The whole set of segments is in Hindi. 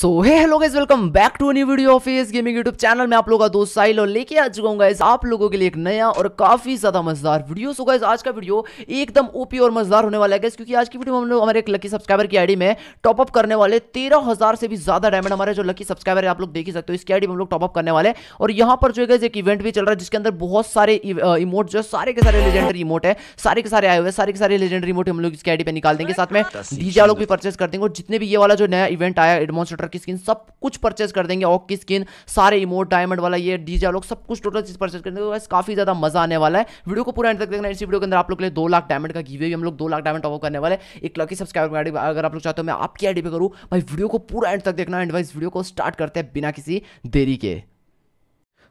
so hey hello guys welcome back to new video of S gaming YouTube channel में आप लोगों का दोस्त साहिल और लेके आ चुका हूँ गाइस आप लोगों के लिए एक नया और काफी ज्यादा मजेदार वीडियो सो गाइस आज का वीडियो एकदम ओपी और मजेदार होने वाला है गाइस क्योंकि आज की वीडियो में हम लोग हमारे एक लकी सब्सक्राइबर की आईडी में टॉपअप करने वाले तेरह से भी ज्यादा डायमंड हमारे जो लकी सब्सक्राइबर है आप लोग देख ही सकते हो इसकी आईडी में हम लोग टॉपअप करने वाले और यहाँ पर जो है एक इवेंट भी चल रहा है जिसके अंदर बहुत सारे इमोट जो है सारे के सारे लेजेंडरी इमोट है सारे के सारे आए हुए सारे के सारे लेजेंडरी इमोट हम लोग इसकी आईडी पे निकाल देंगे साथ में डीजे लोग भी परचेस कर देंगे और जितने भी ये वाला जो नया इवेंट आया एडमोन्स्ट्रेटर की स्किन सब कुछ परचेस कर देंगे ऑक की स्किन सारे इमोट डायमंड वाला ये डीजे लोग सब कुछ टोटल चीज परचेस कर देंगे काफी ज्यादा मजा आने वाला है वीडियो को पूरा एंड तक देखना इसी वीडियो के अंदर आप लोग लिए दो लाख डायमंड का गिवे भी हम लोग दो लाख डायमंड टॉप करने वाले एक लकी सब्सक्राइबर अगर आप लोग चाहते हो मैं आपकी आईडी पे करूँ भाई वीडियो को पूरा एंड तक देखना एंड वाइस वीडियो को स्टार्ट करते हैं बिना किसी देरी के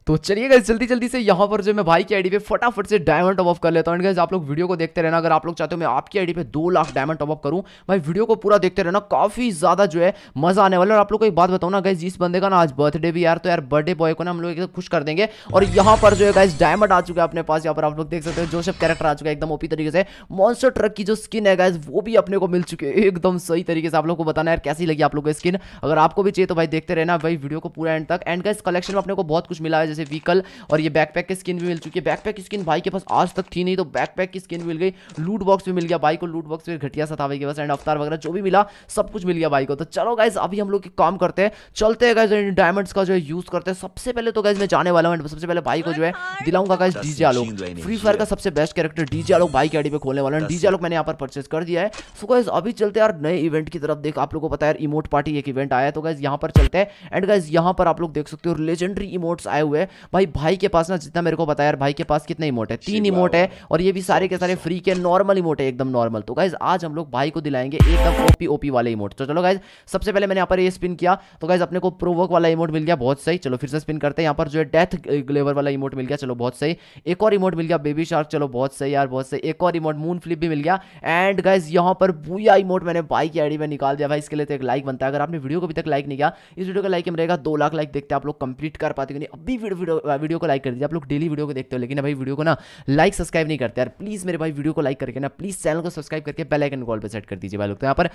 तो चलिए गैस जल्दी जल्दी से यहाँ पर जो मैं भाई की आईडी पे फटाफट से डायमंड टॉप ऑफ कर लेता हूँ आप लोग वीडियो को देखते रहना अगर आप लोग चाहते हो मैं आपकी आईडी पे दो लाख डायमंड टॉप ऑफ करूँ भाई वीडियो को पूरा देखते रहना काफी ज्यादा जो है मजा आने वाला और आप लोग को एक बात बताऊँ ना गैस जिस बंदे का ना आज बर्थडे भी यार तो यार बर्थडे बॉय को ना हम लोग एकदम खुश कर देंगे और यहाँ पर जो है गैस डायमंड आ चुका है अपने पास यहाँ पर आप लोग देख सकते हो जोशफ कैरेक्टर आ चुका है एकदम ओपी तरीके से मॉन्स्टर ट्रक की जो स्किन है गैस वो भी अपने को मिल चुके हैं एकदम सही तरीके से आप लोग को बताना यार कैसी लगी आप लोग को स्किन अगर आपको भी चाहिए तो भाई देखते रहना भाई वीडियो को पूरा एंड तक एंड गैस कलेक्शन में अपने को बहुत कुछ मिला है से व्हीकल और ये बैकपैक की स्किन भी मिल चुकी है बैकपैक की स्किन भाई के पास आज तक थी नहीं तो बैकपैक की स्किन मिल गई लूट बॉक्स भी मिल गया भाई को लूट बॉक्स भी घटिया सा था भाई के पास एंड अवतार वगैरह जो भी मिला सब कुछ मिल गया भाई को तो चलो गाइज अभी हम लोग एक काम करते हैं चलते हैं गाइज डायमंड्स का जो है यूज़ करते हैं सबसे पहले तो गाइज मैं जाने वाला हूँ सबसे पहले भाई को जो है दिलाऊंगा guys DJ Alok free fire का सबसे बेस्ट कैरेक्टर डीजे आलोक भाई की आईडी पे खोलने वाला हूँ डीजे आलोक मैंने यहाँ पर परचेज कर दिया है सो गाइज अभी चलते यार नए इवेंट की तरफ देख आप लोगों को पता है यार इमोट पार्टी एक इवेंट आया है तो गाइज यहाँ पर चलते हैं एंड गाइज यहाँ पर आप लोग देख सकते हो लेजेंडरी इमोट्स आए हुए हुए भाई भाई के पास ना जितना मेरे को बताया यार भाई के पास कितने इमोट है तीन इमोट है और ये भी सारे के सारे फ्री के नॉर्मल इमोट है एकदम नॉर्मल तो गाइज आज हम लोग भाई को दिलाएंगे एकदम ओपी ओपी वाले इमोट तो चलो गाइज सबसे पहले मैंने यहाँ पर ये स्पिन किया तो गाइज अपने को प्रोवोक वाला इमोट मिल गया बहुत सही चलो फिर से स्पिन करते हैं यहाँ पर जो है डेथ ग्लेवर वाला इमोट मिल गया चलो बहुत सही एक और इमोट मिल गया बेबी शार्क चलो बहुत सही यार बहुत सही एक और इमोट मून फ्लिप भी मिल गया एंड गाइज यहाँ पर बुआ इमोट मैंने भाई की आईडी में निकाल दिया भाई इसके लिए तो एक लाइक बनता है अगर आपने वीडियो को अभी तक लाइक नहीं किया इस वीडियो का लाइक मिलेगा दो लाख लाइक देखते आप लोग कंप्लीट कर पाते अभी वीडियो को लाइक कर दीजिए आप लोग डेली वीडियो को देखते हो लेकिन भाई वीडियो को ना लाइक सब्सक्राइब नहीं करते यार प्लीज़ मेरे भाई वीडियो को लाइक करके ना प्लीज़ चैनल को सब्सक्राइब करके बेलाइकन कॉल पर सेट कर दीजिए भाई लोग तो यहाँ पर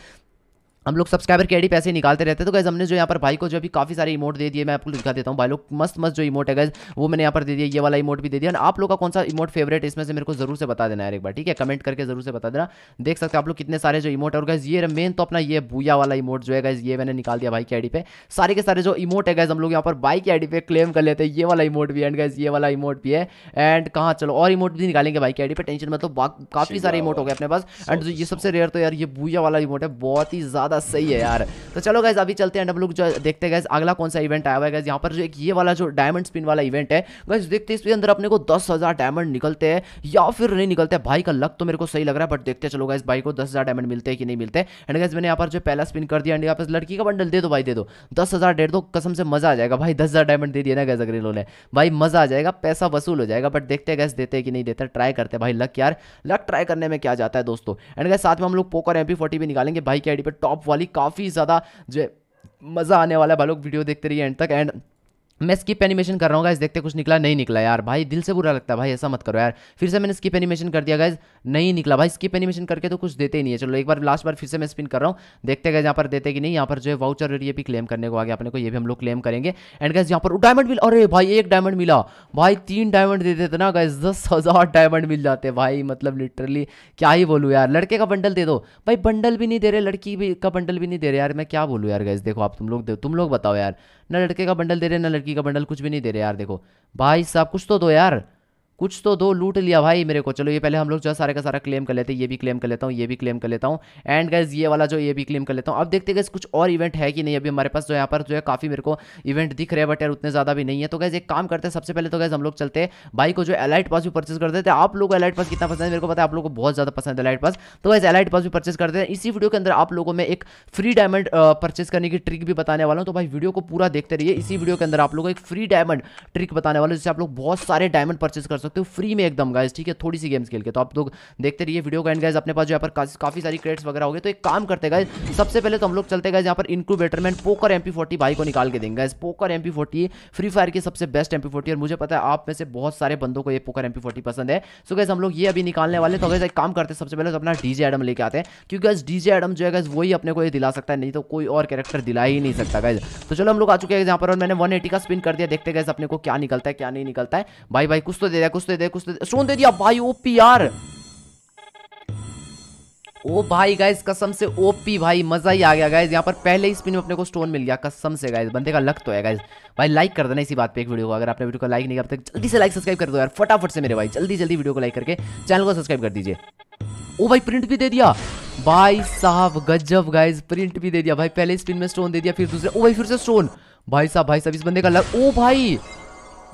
हम लोग सब्सक्राइबर के आईडी पैसे निकालते रहते हैं तो गैस हमने जो यहाँ पर भाई को जो अभी काफी सारे इमोट दे दिए मैं आपको दिखा देता हूँ भाई लोग मस्त मस्त जो इमोट है गैस वो मैंने यहाँ पर दे दिया ये वाला इमोट भी दे दिया आप लोग का कौन सा इमोट फेवरेट इसमें से मेरे को जरूर से बता देना है एक बार ठीक है कमेंट करके जरूर से बता देना देख सकते हैं आप लोग कितने सारे जो इमोट और गैस ये मेन तो अपना ये भूया वाला इमोट जो है गैस ये मैंने निकाल दिया भाई के आई पे सारे के सारे जो इमोट है गैस हम लोग यहाँ पर बाइक के आई पे क्लेम कर लेते हैं ये वाला इमोट भी एंड गैस ये वाला इमोट भी है एंड कहाँ चलो और इमोट भी निकालेंगे भाई के आई पे टेंशन मतलब काफी सारे इमोट हो गए अपने पास एंड ये सबसे रेयर तो यार ये भूया वाला इमोट है बहुत ही ज्यादा ज़्यादा सही है यार तो चलो गैस अभी चलते हैं डब्लू जो देखते हैं गैस अगला कौन सा इवेंट आया हुआ है यहाँ पर जो एक ये वाला जो डायमंड स्पिन वाला इवेंट है गैस देखते हैं इसके अंदर अपने को दस हज़ार डायमंड निकलते हैं या फिर नहीं निकलते भाई का लक तो मेरे को सही लग रहा है बट देखते चलो गैस भाई को दस हज़ार डायमंड मिलते हैं कि नहीं मिलते एंड गैस मैंने यहाँ पर जो पहला स्पिन कर दिया एंड यहाँ पर लड़की का बंडल दे दो भाई दे दो दस हज़ार डेढ़ दो कसम से मज़ा आ जाएगा भाई दस डायमंड दे दिया ना गैस अगर इन्होंने भाई मज़ा आ जाएगा पैसा वसूल हो जाएगा बट देखते गैस देते कि नहीं देते ट्राई करते भाई लक यार लक ट्राई करने में क्या जाता है दोस्तों एंड गैस साथ में हम लोग पोकर एम भी निकालेंगे भाई की आई पर टॉप वाली काफ़ी ज़्यादा जो मज़ा आने वाला है भाई लोग वीडियो देखते रहिए एंड तक एंड मैं स्किप एनिमेशन कर रहा हूँ गाइज देखते कुछ निकला नहीं निकला यार भाई दिल से बुरा लगता है भाई ऐसा मत करो यार फिर से मैंने स्किप एनिमेशन कर दिया गाइज नहीं निकला भाई स्किप एनिमेशन करके तो कुछ देते ही नहीं है चलो एक बार लास्ट बार फिर से मैं स्पिन कर रहा हूँ देखते गए यहाँ पर देते कि नहीं यहाँ पर जो है वाउचर और ये भी क्लेम करने को आगे अपने को ये भी हम लोग क्लेम करेंगे एंड गाइज यहाँ पर डायमंड मिला अरे भाई एक डायमंड मिला भाई तीन डायमंड देते देते ना गाइज दस हज़ार डायमंड मिल जाते भाई मतलब लिटरली क्या ही बोलूँ यार लड़के का बंडल दे दो भाई बंडल भी नहीं दे रहे लड़की भी का बंडल भी नहीं दे रहे यार मैं क्या बोलूँ यार गाइज देखो आप तुम लोग तुम लोग बताओ यार ना लड़के का बंडल दे रहे ना लड़की का बंडल कुछ भी नहीं दे रहे यार देखो भाई साहब कुछ तो दो यार कुछ तो दो लूट लिया भाई मेरे को चलो ये पहले हम लोग जो है सारे का सारा क्लेम कर लेते हैं ये भी क्लेम कर लेता हूँ ये भी क्लेम कर लेता हूँ एंड गैस ये वाला जो ये भी क्लेम कर लेता हूँ अब देखते गए कुछ और इवेंट है कि नहीं अभी हमारे पास जो यहाँ पर जो है काफ़ी मेरे को इवेंट दिख रहे हैं बट यार उतने ज़्यादा भी नहीं है तो गैस एक काम करते हैं सबसे पहले तो गैस हम लोग चलते हैं भाई को जो एलाइट पास भी परचेज करते थे आप लोग को एलाइट पास कितना पसंद है मेरे को पता है आप लोग को बहुत ज़्यादा पसंद है एलाइट पास तो गैस एलाइट पास भी परचेस करते हैं इसी वीडियो के अंदर आप लोगों में एक फ्री डायमंड परचेस करने की ट्रिक भी बताने वाला हूँ तो भाई वीडियो को पूरा देखते रहिए इसी वीडियो के अंदर आप लोग एक फ्री डायमंड ट्रिक बताने वाले जिससे आप लोग बहुत सारे डायमंड परचेस कर सकते सकते हो फ्री में एकदम गाइज ठीक है थोड़ी सी गेम्स खेल के तो आप लोग देखते रहिए वीडियो का एंड गाइज अपने पास यहाँ पर काफी सारी क्रेड्स वगैरह हो गए तो एक काम करते गाइज सबसे पहले तो हम लोग चलते गाइज यहाँ पर इनक्यूबेटर में पोकर एम भाई को निकाल के देंगे पोकर एम फ्री फायर की सबसे बेस्ट एम और मुझे पता है आप में से बहुत सारे बंदों को ये पोकर एम पसंद है सो गैस हम लोग ये अभी निकालने वाले तो गैस एक काम करते सबसे पहले तो अपना डीजे एडम लेके आते हैं क्योंकि गैस डीजे एडम जो है गैस वही अपने को ये दिला सकता है नहीं तो कोई और कैरेक्टर दिला ही नहीं सकता गैस तो चलो हम लोग आ चुके हैं यहाँ पर और मैंने 180 का स्पिन कर दिया देखते गैस अपने को क्या निकलता है क्या नहीं निकलता है भाई भाई कुछ तो दे दिया कुछ दे दे कुछ दे दे स्टोन दे दिया भाई ओपी यार ओ भाई गाइज कसम से ओपी भाई मजा ही आ गया गाइज यहाँ पर पहले ही स्पिन में अपने को स्टोन मिल गया कसम से गाइज बंदे का लक तो है गाइज भाई लाइक कर देना इसी बात पे एक वीडियो को अगर आपने वीडियो को लाइक नहीं किया तक जल्दी से लाइक सब्सक्राइब कर दो यार फटाफट से मेरे भाई जल्दी जल्दी वीडियो को लाइक करके चैनल को सब्सक्राइब कर दीजिए ओ भाई प्रिंट भी दे दिया भाई साहब गजब गाइज प्रिंट भी दे दिया भाई पहले स्पिन में स्टोन दे दिया फिर दूसरे ओ भाई फिर से स्टोन भाई साहब भाई साहब इस बंदे का लक ओ भाई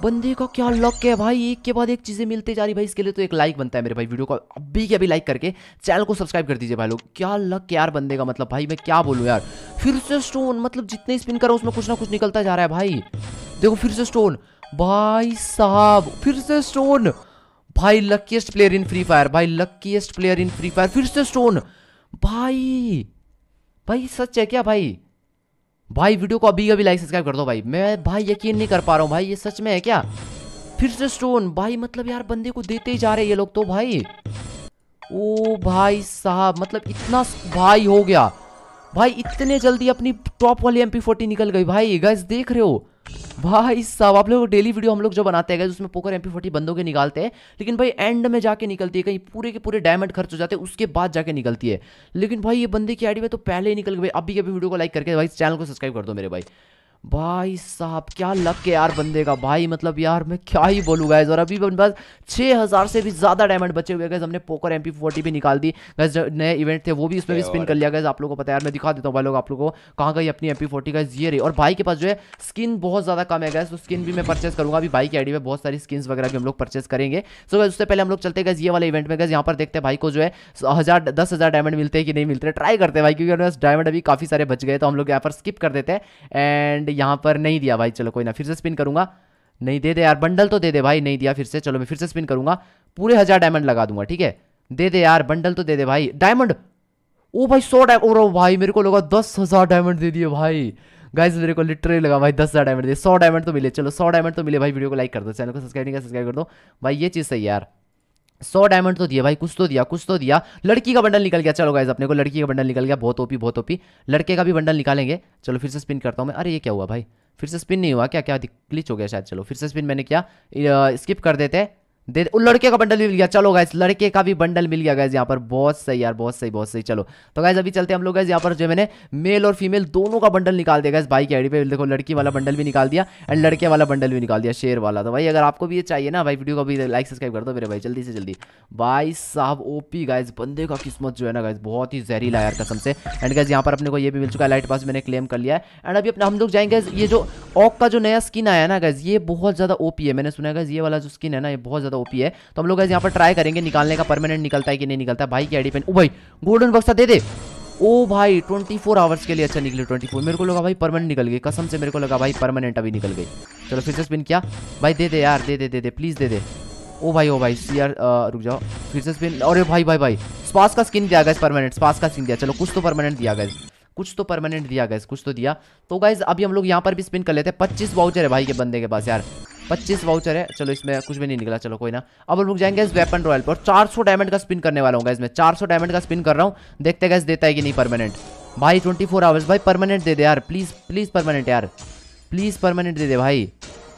बंदे का क्या लक है भाई एक के बाद एक चीज़ें मिलते जा रही भाई इसके लिए तो एक लाइक बनता है मेरे भाई वीडियो को अभी के अभी लाइक करके चैनल को सब्सक्राइब कर दीजिए भाई लोग क्या लक यार बंदे का मतलब भाई मैं क्या बोलूँ यार फिर से स्टोन मतलब जितने स्पिन करो उसमें कुछ ना कुछ निकलता जा रहा है भाई देखो फिर से स्टोन भाई साहब फिर से स्टोन भाई luckiest player in free fire भाई luckiest player in free fire फिर से स्टोन भाई भाई सच है क्या भाई भाई वीडियो को अभी अभी लाइक सब्सक्राइब कर दो भाई मैं भाई यकीन नहीं कर पा रहा हूँ भाई ये सच में है क्या फिर से स्टोन भाई मतलब यार बंदे को देते ही जा रहे ये लोग तो भाई ओ भाई साहब मतलब इतना भाई हो गया भाई इतने जल्दी अपनी टॉप वाली एम निकल गई भाई गैस देख रहे हो भाई साहब आप लोग डेली वीडियो हम लोग जो बनाते हैं उसमें पोकर एम पी बंदों के निकालते हैं लेकिन भाई एंड में जाके निकलती है कहीं पूरे के पूरे डायमंड खर्च हो जाते हैं उसके बाद जाके निकलती है लेकिन भाई ये बंदे की आईडी में तो पहले ही निकल गई अभी अभी वीडियो को लाइक करके भाई चैनल को सब्सक्राइब कर दो मेरे भाई भाई साहब क्या लग के यार बंदे का भाई मतलब यार मैं क्या ही बोलूँगा और अभी बस छः हज़ार से भी ज़्यादा डायमंड बचे हुए गए हमने पोकर एम पी भी निकाल दी गैस नए इवेंट थे वो भी इसमें भी स्पिन कर लिया गया आप लोगों को पता है यार मैं दिखा देता हूँ भाई लोग आप लोगों को कहाँ गई अपनी एम पी फोर्टी गैस ये रही और भाई के पास जो है स्किन बहुत ज़्यादा कम है गैस तो स्किन भी मैं परचेस करूँगा अभी भाई की आई में बहुत सारी स्किन वगैरह भी हम लोग परचेस करेंगे सो गैस उससे पहले हम लोग चलते गए ये वाले इवेंट में गए यहाँ पर देखते हैं भाई को जो है हज़ार दस हज़ार डायमंड मिलते हैं कि नहीं मिलते ट्राई करते हैं भाई क्योंकि डायमंड अभी काफ़ी सारे बच गए तो हम लोग यहाँ पर स्किप कर देते हैं एंड एंड यहाँ पर नहीं दिया भाई चलो कोई ना फिर से स्पिन करूंगा नहीं दे दे यार बंडल तो दे दे भाई नहीं दिया फिर से चलो मैं फिर से स्पिन करूंगा पूरे हज़ार डायमंड लगा दूंगा ठीक है दे दे यार बंडल तो दे दे भाई डायमंड ओ भाई सौ डायमंड ओ भाई मेरे को लगा दस हज़ार डायमंड दे दिए भाई गाइज मेरे को लिटरली लगा भाई दस हज़ार डायमंड दे सौ डायमंड तो मिले चलो सौ डायमंड तो मिले भाई वीडियो को लाइक कर दो चैनल को सब्सक्राइब नहीं कर सब्सक्राइब कर दो भाई ये चीज़ सही यार सौ डायमंड तो दिया भाई कुछ तो दिया कुछ तो दिया लड़की का बंडल निकल गया चलो गाइज अपने को लड़की का बंडल निकल गया बहुत ओपी बहुत ओपी लड़के का भी बंडल निकालेंगे चलो फिर से स्पिन करता हूँ मैं अरे ये क्या हुआ भाई फिर से स्पिन नहीं हुआ क्या क्या क्लिच हो गया शायद चलो फिर से स्पिन मैंने किया स्किप कर देते हैं दे उन लड़के का बंडल भी मिल गया चलो गाइज लड़के का भी बंडल मिल गया गाइज यहाँ पर बहुत सही यार बहुत सही बहुत सही चलो तो गाइज अभी चलते हम लोग गाइज यहाँ पर जो मैंने मेल और फीमेल दोनों का बंडल निकाल दिया गाइज भाई की आईडी पे देखो लड़की वाला बंडल भी निकाल दिया एंड लड़के वाला बंडल भी निकाल दिया शेयर वाला तो भाई अगर आपको भी ये चाहिए ना भाई वीडियो को भी लाइक सब्सक्राइब कर दो मेरे भाई जल्दी से जल्दी भाई साहब ओपी गाइज बंदे का किस्मत जो है ना गाइज बहुत ही जहरीला यार कसम से एंड गाइज यहाँ पर अपने को ये भी मिल चुका है लाइट पास मैंने क्लेम कर लिया है एंड अभी अपना हम लोग जाएंगे ये जो ऑक का जो नया स्किन आया ना गाइज ये बहुत ज़्यादा ओपी है मैंने सुना गाइज ये वाला जो स्किन है ना ये बहुत ज़्यादा ओपी है तो हम लोग यहाँ पर ट्राई करेंगे निकालने का परमानेंट निकलता है कि नहीं निकलता है भाई की आईडी पेन भाई गोल्डन बक्सा दे दे ओ भाई 24 फोर आवर्स के लिए अच्छा निकले 24 मेरे को लगा भाई परमानेंट निकल गई कसम से मेरे को लगा भाई परमानेंट अभी निकल गई चलो फिर से स्पिन किया भाई दे दे यार दे दे दे दे प्लीज़ दे दे ओ भाई ओ भाई सी आर रुक जाओ फिर से स्पिन अरे भाई भाई भाई स्पास का स्किन दिया गया परमानेंट स्पास का स्किन दिया चलो कुछ तो परमानेंट दिया गया कुछ तो परमानेंट दिया गाइज कुछ तो दिया तो गाइज अभी हम लोग यहाँ पर भी स्पिन कर लेते हैं पच्चीस वाउचर है भाई के बंदे के पास यार पच्चीस वाउचर है चलो इसमें कुछ भी नहीं निकला चलो कोई ना अब हम लोग जाएंगे इस वेपन रॉयल पर चार सौ डायमंड का स्पिन करने वाला हूँ इसमें मैं चार सौ डायमंड का स्पिन कर रहा हूँ देखते गैस देता है कि नहीं परमानेंट भाई ट्वेंटी फोर आवर्स भाई परमानेंट दे दे यार प्लीज़ प्लीज़ परमानेंट यार प्लीज़ परमानेंट दे दे भाई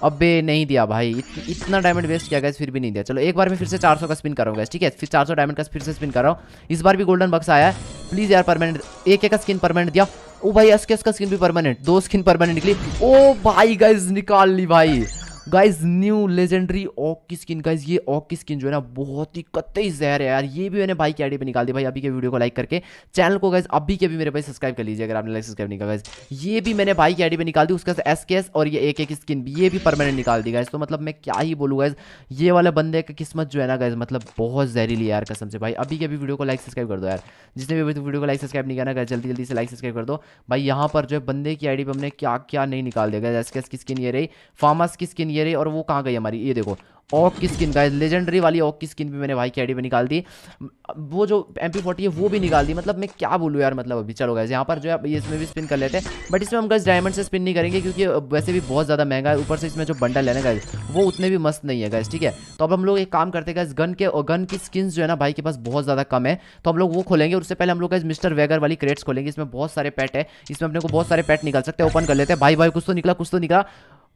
अबे नहीं दिया भाई इत, इतना डायमंड वेस्ट किया गया फिर भी नहीं दिया चलो एक बार में फिर से 400 का स्पिन करो ठीक है फिर 400 डायमंड का फिर से स्पिन कर रहा हूँ इस बार भी गोल्डन बक्स आया है प्लीज़ यार परमानेंट एक एक का स्किन परमानेंट दिया ओ भाई एस का स्किन भी परमानेंट दो स्किन परमानेंट निकली ओ भाई गैस निकाल ली भाई गाइज न्यू लेजेंडरी ऑक की स्किन गाइज ये ऑक की स्किन जो है ना बहुत ही कतई जहर है यार ये भी मैंने भाई की आईडी पे निकाल दी भाई अभी के वीडियो को लाइक करके चैनल को गाइज अभी के भी मेरे भाई सब्सक्राइब कर लीजिए अगर आपने लाइक सब्सक्राइब नहीं किया गाइज ये भी मैंने भाई की आईडी पे निकाल दी उसके साथ एस के एस और ये एक एक स्किन भी ये भी परमानेंट निकाल दी गाइज तो मतलब मैं क्या ही बोलूँ गाइज ये वाले बंदे का किस्मत जो है ना गाइज मतलब बहुत जहरीली यार कसम से भाई अभी के अभी वीडियो को लाइक सब्सक्राइब कर दो यार जिसने भी वीडियो को लाइक सब्सक्राइब नहीं करना जल्दी जल्दी से लाइक सब्सक्राइब कर दो भाई यहाँ पर जो है बंदे की आईडी पे हमने क्या क्या नहीं निकाल दिया गाइज एस की स्किन ये रही फार्मास की स्किन ये रही और वो कहाँ गई हमारी ये देखो ऑक की स्किन गाइज लेजेंडरी वाली ऑक की स्किन भी मैंने भाई की आईडी निकाल दी वो जो एम पी फोर्टी है वो भी निकाल दी मतलब मैं क्या बोलूँ यार मतलब अभी चलो गाइज यहाँ पर जो है इसमें भी स्पिन कर लेते हैं बट इसमें हम गाइज डायमंड से स्पिन नहीं करेंगे क्योंकि वैसे भी बहुत ज़्यादा महंगा है ऊपर से इसमें जो बंडल है ना गाइज वो उतने भी मस्त नहीं है गाइज ठीक है तो अब हम लोग एक काम करते हैं गाइज गन के और गन की स्किन जो है ना भाई के पास बहुत ज़्यादा कम है तो हम लोग वो खोलेंगे उससे पहले हम लोग गाइज मिस्टर वेगर वाली क्रेट्स खोलेंगे इसमें बहुत सारे पैट है इसमें अपने को बहुत सारे पैट निकाल सकते हैं ओपन कर लेते हैं भाई भाई कुछ तो निकला कुछ तो निकला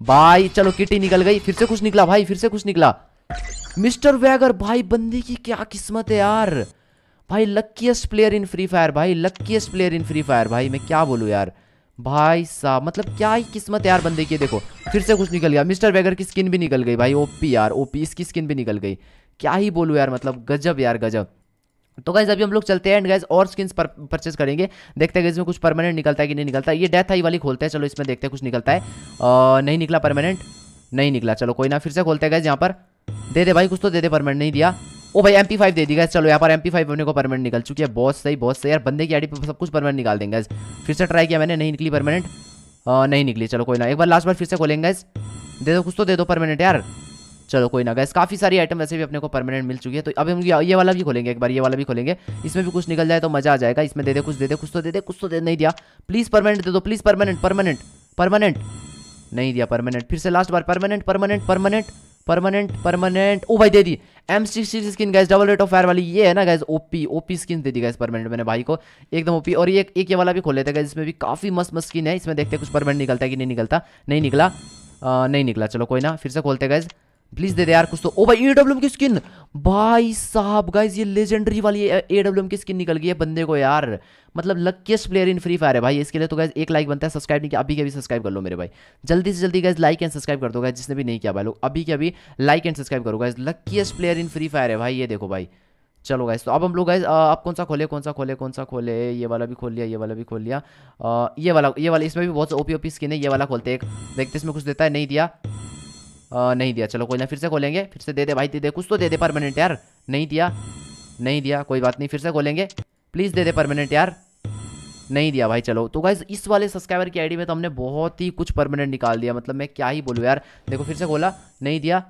भाई चलो किटी निकल गई फिर से कुछ निकला भाई फिर से कुछ निकला मिस्टर वैगर भाई बंदे की क्या किस्मत है यार भाई luckiest player in free fire भाई luckiest player in free fire भाई मैं क्या बोलूँ यार भाई साहब मतलब क्या ही किस्मत यार बंदे की देखो फिर से कुछ निकल गया मिस्टर वैगर की स्किन भी निकल गई भाई ओपी यार ओपी इसकी स्किन भी निकल गई क्या ही बोलूँ यार मतलब गजब यार गजब तो गाइज अभी हम लोग चलते हैं एंड गाइज और स्किन्स पर, परचेज करेंगे देखते हैं इसमें कुछ परमानेंट निकलता है कि नहीं निकलता है ये डेथ आई वाली खोलते हैं चलो इसमें देखते हैं कुछ निकलता है आ, नहीं निकला परमानेंट नहीं निकला चलो कोई ना फिर से खोलते हैं गाइज यहाँ पर दे दे भाई कुछ तो दे दे परमानेंट नहीं दिया ओ भाई एम फाइव दे दी गैस चलो यहाँ पर एम पी फाइव अपने को परमानेंट निकल चुकी है बहुत सही बहुत सही यार बंदे की आईडी पर सब कुछ परमानेंट निकाल देंगे गैस फिर से ट्राई किया मैंने नहीं निकली परमानेंट नहीं निकली चलो कोई ना एक बार लास्ट बार फिर से खोलेंगे गैस दे दो कुछ तो दे दो परमानेंट यार चलो कोई ना गैस काफ़ी सारी आइटम वैसे भी अपने को परमानेंट मिल चुकी है तो अभी हम ये वाला भी खोलेंगे एक बार ये वाला भी खोलेंगे इसमें भी कुछ निकल जाए तो मज़ा आ जाएगा इसमें दे दे कुछ दे दे कुछ तो दे दे कुछ तो दे नहीं दिया प्लीज़ परमानेंट दे दो प्लीज़ परमानेंट परमानेंट परमानेंट नहीं दिया परमानेंट फिर से लास्ट बार permanent permanent permanent permanent permanent ओ भाई दे दी M six skin guys double rate of fire वाली ये है ना गैस ओपी ओपी स्किन दे दी गैस परमानेंट मैंने भाई को एकदम ओपी और ये एक ये वाला भी खोल लेते हैं इसमें भी काफ़ी मस्त मस्त स्किन है इसमें देखते हैं कुछ परमानेंट निकलता है कि नहीं निकलता नहीं निकला नहीं निकला चलो कोई ना फिर से खोलते गैस प्लीज दे दे यार कुछ तो ओ भाई एडब्ल्यूएम की स्किन भाई साहब गाइज ये लेजेंडरी वाली एडब्ल्यूएम की स्किन निकल गई है बंदे को यार मतलब luckiest player in free fire है भाई इसके लिए तो गाइज एक लाइक बनता है सब्सक्राइब नहीं किया अभी के अभी सब्सक्राइब कर लो मेरे भाई जल्दी से जल्दी गाइज लाइक एंड सब्सक्राइब कर दो गाइज जिसने भी नहीं किया भाई लोग अभी के अभी लाइक एंड सब्सक्राइब करो guys luckiest player in free fire है भाई ये देखो भाई चलो गाइज तो अब हम लोग गाइज आप कौन सा खोले कौन सा खोले कौन सा खोले ये वाला भी खोल लिया ये वाला भी खोल लिया ये वाला ये वाला इसमें भी बहुत ओपी ओपी स्किन है ये वाला खोलते एक देखते इसमें कुछ देता है नहीं दिया आ, नहीं दिया चलो कोई ना फिर से खोलेंगे फिर से दे दे भाई दे दे कुछ तो दे दे परमानेंट यार नहीं दिया नहीं दिया कोई बात नहीं फिर से खोलेंगे प्लीज़ दे दे परमानेंट यार नहीं दिया भाई चलो तो गाइज इस वाले सब्सक्राइबर की आईडी में तो हमने बहुत ही कुछ परमानेंट निकाल दिया मतलब मैं क्या ही बोलूँ यार देखो फिर से खोला नहीं दिया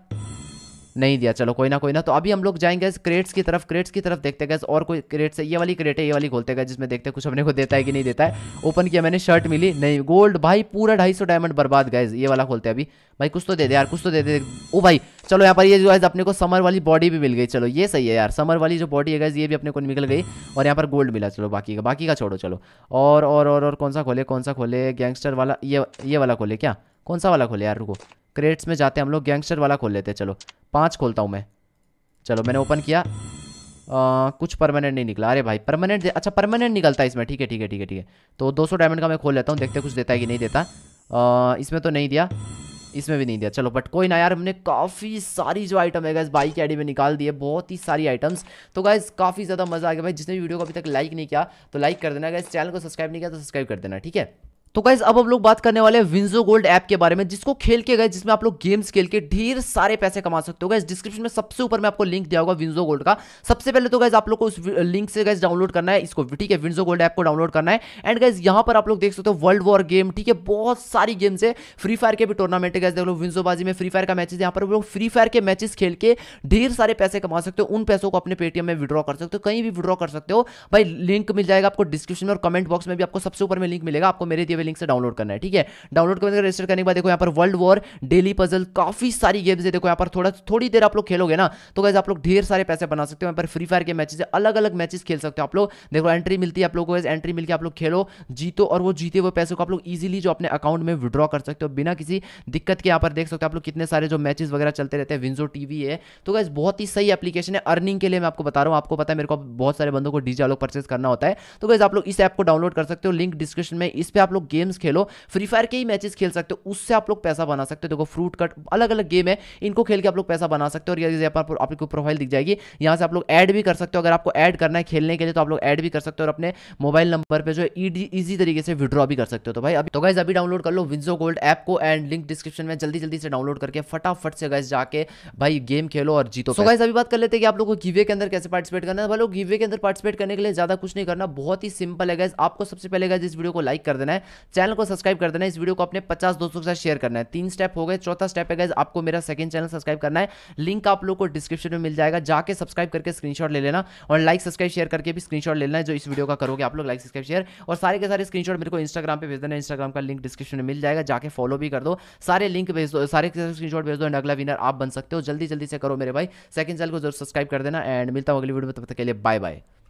नहीं दिया चलो कोई ना कोई ना तो अभी हम लोग जाएंगे क्रेट्स की तरफ क्रेट्स की तरफ देखते गए और कोई क्रेट्स है ये वाली क्रेट है ये वाली खोलते गए जिसमें देखते कुछ अपने को देता है कि नहीं देता है ओपन किया मैंने शर्ट मिली नहीं गोल्ड भाई पूरा ढाई डायमंड बर्बाद गए ये वाला खोलते अभी भाई कुछ तो दे दे यार कुछ तो दे दे ओ भाई चलो यहाँ पर ये जो है अपने को समर वाली बॉडी भी मिल गई चलो ये सही है यार समर वाली जो बॉडी है गाइज ये भी अपने को निकल गई और यहाँ पर गोल्ड मिला चलो बाकी का बाकी का छोड़ो चलो और और और, और कौन सा खोले कौन सा खोले गैंगस्टर वाला ये ये वाला खोले क्या कौन सा वाला खोले यार रुको क्रेट्स में जाते हैं हम लोग गैंगस्टर वाला खोल लेते हैं चलो पाँच खोलता हूँ मैं चलो मैंने ओपन किया आ, कुछ परमानेंट नहीं निकला अरे भाई परमानेंट अच्छा परमानेंट निकलता है इसमें ठीक है ठीक है ठीक है ठीक है तो सौ डायमंड का मैं खोल लेता हूँ देखते कुछ देता है कि नहीं देता आ, इसमें तो नहीं दिया इसमें भी नहीं दिया चलो बट कोई ना यार हमने काफ़ी सारी जो आइटम है गैस बाइक की आईडी में निकाल दिए बहुत ही सारी आइटम्स तो गैस काफ़ी ज़्यादा मज़ा आ गया भाई जिसने भी वीडियो को अभी तक लाइक नहीं किया तो लाइक कर देना गैस चैनल को सब्सक्राइब नहीं किया तो सब्सक्राइब कर देना ठीक है तो गाइज अब हम लोग बात करने वाले हैं विंजो गोल्ड ऐप के बारे में जिसको खेल के गए जिसमें आप लोग गेम्स खेल के ढेर सारे पैसे कमा सकते हो गाइज डिस्क्रिप्शन में सबसे ऊपर मैं आपको लिंक दिया होगा विंजो गोल्ड का सबसे पहले तो गाइज आप लोग को उस लिंक से गाइज डाउनलोड करना है इसको ठीक है विंजो गोल्ड ऐप को डाउनलोड करना है एंड गाइज यहाँ पर आप लोग देख सकते हो वर्ल्ड वॉर गेम ठीक है बहुत सारी गेम्स है फ्री फायर के भी टूर्नामेंट है देख लो विंजोबाजी में फ्री फायर का मैचेस यहाँ पर लोग फ्री फायर के मैचेस खेल के ढेर सारे पैसे कमा सकते हो उन पैसों को अपने पेटीएम में विड्रॉ कर सकते हो कहीं भी विड्रॉ कर सकते हो भाई लिंक मिल जाएगा आपको डिस्क्रिप्शन में और कमेंट बॉक्स में भी आपको सबसे ऊपर में लिंक मिलेगा आपको मेरे दिए लिंक से डाउनलोड करना है ठीक है डाउनलोड करने रजिस्टर करने के बाद देखो यहाँ पर वर्ल्ड वॉर डेली पजल काफी सारी गेम्स है देखो यहाँ पर थोड़ा थोड़ी देर आप लोग खेलोगे ना तो कैसे आप लोग ढेर सारे पैसे बना सकते हो यहाँ पर फ्री फायर के मैचेस अलग अलग मैचेस खेल सकते हो आप लोग देखो एंट्री मिलती है आप लोग को एंट्री मिलकर आप लोग खेलो जीतो और वो जीते हुए पैसे को आप लोग ईजिली जो अपने अकाउंट में विड्रॉ कर सकते हो बिना किसी दिक्कत के यहाँ पर देख सकते हो आप लोग कितने सारे जो मैचेस वगैरह चलते रहते हैं विंजो टीवी है तो कैसे बहुत ही सही एप्लीकेशन है अर्निंग के लिए मैं आपको बता रहा हूँ आपको पता है मेरे को बहुत सारे बंदों को डीजे आलोक परचेस करना होता है तो कैसे आप लोग इस ऐप को डाउनलोड कर सकते हो लिंक डिस्क्रिप्शन में इस पर आप लोग गेम्स खेलो फ्री फायर के ही मैचेस खेल सकते हो उससे आप लोग पैसा बना सकते हो देखो फ्रूट कट अलग अलग गेम है इनको खेल के आप लोग पैसा बना सकते हो और ये पर आपको प्रोफाइल दिख जाएगी यहाँ से आप लोग ऐड भी कर सकते हो अगर आपको ऐड करना है खेलने के लिए तो आप लोग ऐड भी कर सकते हो और अपने मोबाइल नंबर पर जो इजी ईजी तरीके से विड्रॉ भी कर सकते हो तो भाई अभी तो गाइज अभी डाउनलोड कर लो विंजो गोल्ड ऐप को एंड लिंक डिस्क्रिप्शन में जल्दी जल्दी से डाउनलोड करके फटाफट से गाइज जाके भाई गेम खेलो और जीतो तो गाइज अभी बात कर लेते हैं कि आप लोग को गिवे के अंदर कैसे पार्टिसिपेट करना है तो भाई लोग गिवे के अंदर पार्टिसिपेट करने के लिए ज्यादा कुछ नहीं करना बहुत ही सिंपल है गाइज आपको सबसे पहले गाइज इस वीडियो को लाइक कर देना है चैनल को सब्सक्राइब कर देना इस वीडियो को अपने पचास दोस्तों के साथ शेयर करना है तीन स्टेप हो गए चौथा स्टेप है आपको मेरा सेकंड चैनल सब्सक्राइब करना है लिंक आप लोग को डिस्क्रिप्शन में मिल जाएगा जाके सब्सक्राइब करके स्क्रीनशॉट ले लेना और लाइक सब्सक्राइब शेयर करके भी स्क्रीनशॉट ले लेना जो इस वीडियो का करोगे आप लोग लाइक सब्सक्राइब शेयर और सारे के सारे स्क्रीनशॉट मेरे को इंस्टाग्राम पे भेज देना इंस्टाग्राम का लिंक डिस्क्रिप्शन में मिल जाएगा जाके फॉलो भी कर दो सारे लिंक भेज दो सारे स्क्रीनशॉट भेज दो एंड अगला विनर आप बन सकते हो जल्दी जल्दी से करो मेरे भाई सेकंड चैनल को जरूर सब्सक्राइब कर देना एंड मिलता हूँ अगली वीडियो में तब तक के लिए बाय बाय